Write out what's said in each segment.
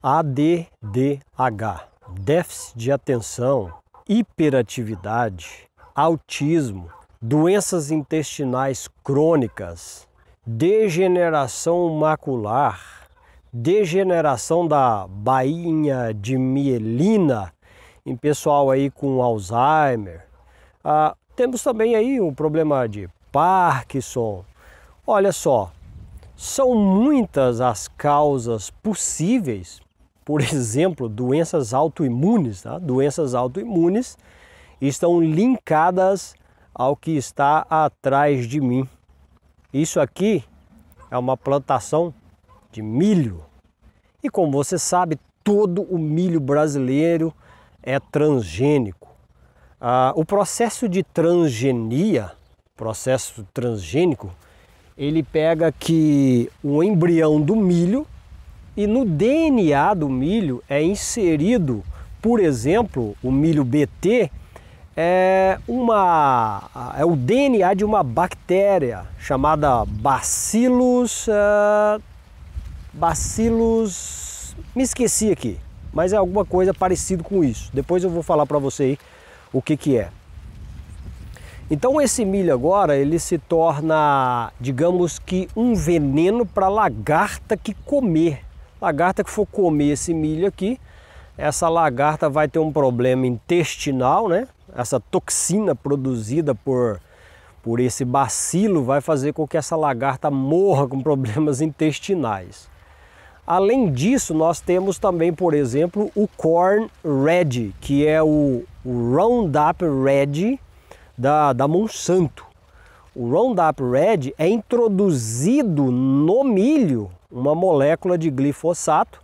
ADDH, déficit de atenção, hiperatividade, autismo, doenças intestinais crônicas, degeneração macular, degeneração da bainha de mielina em pessoal aí com Alzheimer. Ah, temos também aí um problema de Parkinson. Olha só, são muitas as causas possíveis por exemplo, doenças autoimunes, tá? doenças autoimunes estão linkadas ao que está atrás de mim. Isso aqui é uma plantação de milho. E como você sabe, todo o milho brasileiro é transgênico. Ah, o processo de transgenia, processo transgênico, ele pega que o embrião do milho e no DNA do milho é inserido, por exemplo, o milho BT é, uma, é o DNA de uma bactéria chamada Bacillus. É, Bacillus. Me esqueci aqui, mas é alguma coisa parecido com isso. Depois eu vou falar para você aí o que, que é. Então esse milho agora ele se torna, digamos que um veneno para lagarta que comer. Lagarta que for comer esse milho aqui, essa lagarta vai ter um problema intestinal, né? Essa toxina produzida por, por esse bacilo vai fazer com que essa lagarta morra com problemas intestinais. Além disso, nós temos também, por exemplo, o Corn Red, que é o, Roundup Red da, da Monsanto. O Roundup Red é introduzido no milho uma molécula de glifosato,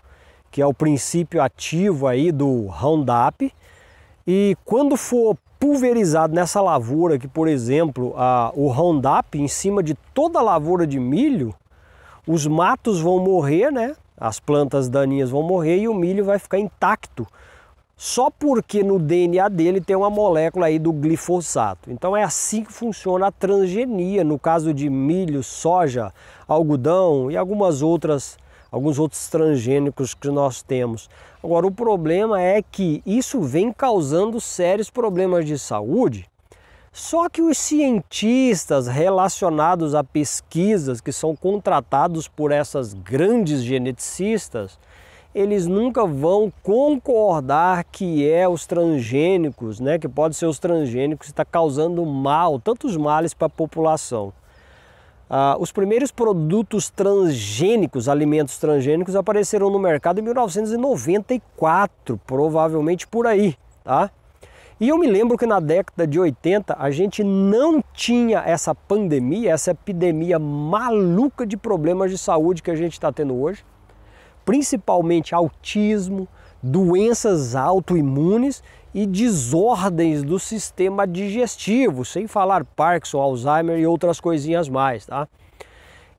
que é o princípio ativo aí do Roundup. E quando for pulverizado nessa lavoura aqui, por exemplo, a, o Roundup em cima de toda a lavoura de milho, os matos vão morrer, né? As plantas daninhas vão morrer e o milho vai ficar intacto só porque no DNA dele tem uma molécula aí do glifosato. Então é assim que funciona a transgenia no caso de milho, soja, algodão e algumas outras alguns outros transgênicos que nós temos. Agora o problema é que isso vem causando sérios problemas de saúde. Só que os cientistas relacionados a pesquisas que são contratados por essas grandes geneticistas, eles nunca vão concordar que é os transgênicos, né, que pode ser os transgênicos que está causando mal, tantos males para a população. Ah, os primeiros produtos transgênicos, alimentos transgênicos, apareceram no mercado em 1994, provavelmente por aí, tá? E eu me lembro que na década de 80 a gente não tinha essa pandemia, essa epidemia maluca de problemas de saúde que a gente está tendo hoje principalmente autismo, doenças autoimunes e desordens do sistema digestivo, sem falar Parkinson, Alzheimer e outras coisinhas mais, tá?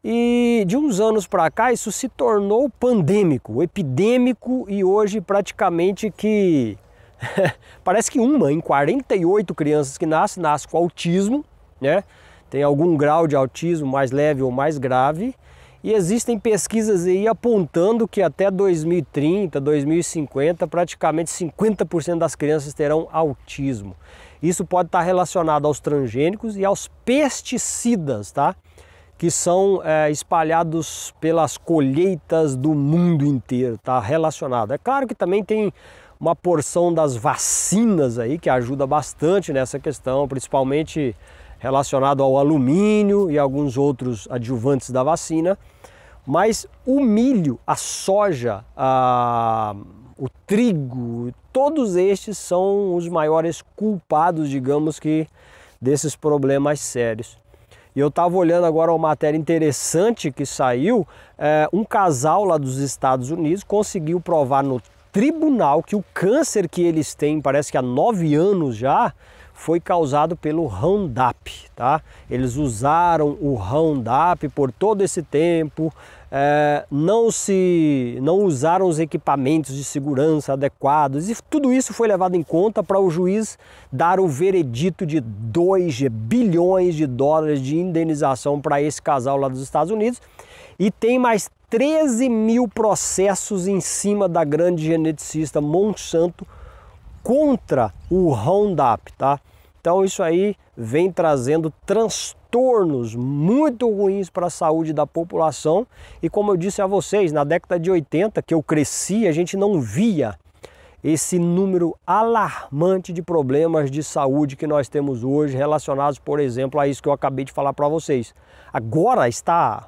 E de uns anos para cá isso se tornou pandêmico, epidêmico e hoje praticamente que parece que uma em 48 crianças que nasce nasce com autismo, né? Tem algum grau de autismo mais leve ou mais grave e existem pesquisas aí apontando que até 2030, 2050, praticamente 50% das crianças terão autismo. Isso pode estar relacionado aos transgênicos e aos pesticidas, tá? Que são é, espalhados pelas colheitas do mundo inteiro, tá? Relacionado. É claro que também tem uma porção das vacinas aí que ajuda bastante nessa questão, principalmente relacionado ao alumínio e alguns outros adjuvantes da vacina. Mas o milho, a soja, a, o trigo, todos estes são os maiores culpados, digamos que, desses problemas sérios. E eu estava olhando agora uma matéria interessante que saiu. É, um casal lá dos Estados Unidos conseguiu provar no tribunal que o câncer que eles têm, parece que há nove anos já, foi causado pelo Roundup, tá? Eles usaram o Roundup por todo esse tempo, é, não se, não usaram os equipamentos de segurança adequados e tudo isso foi levado em conta para o juiz dar o veredito de 2 bilhões de dólares de indenização para esse casal lá dos Estados Unidos e tem mais 13 mil processos em cima da grande geneticista Monsanto contra o Roundup, tá? Então isso aí vem trazendo transtornos muito ruins para a saúde da população e como eu disse a vocês, na década de 80 que eu cresci, a gente não via esse número alarmante de problemas de saúde que nós temos hoje relacionados, por exemplo, a isso que eu acabei de falar para vocês. Agora está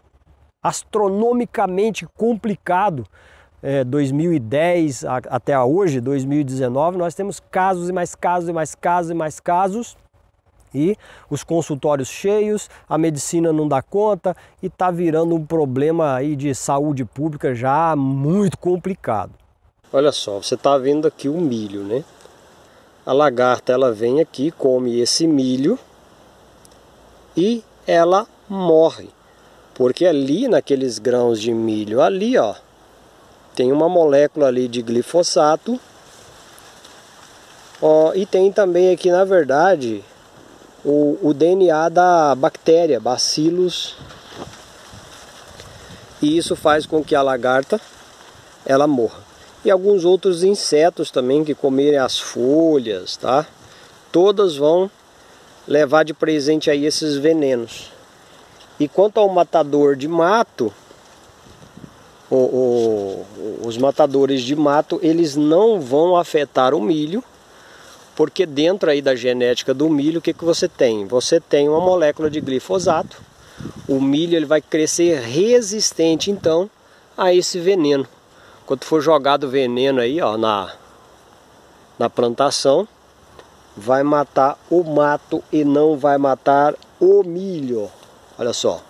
astronomicamente complicado é, 2010 a, até hoje, 2019, nós temos casos e mais casos e mais casos e mais casos e os consultórios cheios, a medicina não dá conta e está virando um problema aí de saúde pública já muito complicado. Olha só, você está vendo aqui o milho, né? A lagarta ela vem aqui, come esse milho e ela morre, porque ali naqueles grãos de milho ali, ó, tem uma molécula ali de glifosato. Ó, e tem também aqui, na verdade, o, o DNA da bactéria, bacilos. E isso faz com que a lagarta ela morra. E alguns outros insetos também que comerem as folhas, tá? Todas vão levar de presente aí esses venenos. E quanto ao matador de mato, o, o, os matadores de mato eles não vão afetar o milho, porque dentro aí da genética do milho, o que, que você tem? Você tem uma molécula de glifosato, o milho ele vai crescer resistente então a esse veneno. Quando for jogado veneno aí ó, na, na plantação, vai matar o mato e não vai matar o milho. Olha só.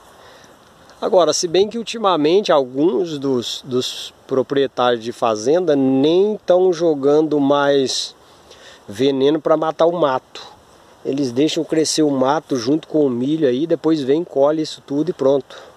Agora, se bem que ultimamente alguns dos, dos proprietários de fazenda nem estão jogando mais veneno para matar o mato. Eles deixam crescer o mato junto com o milho aí, depois vem, colhe isso tudo e pronto.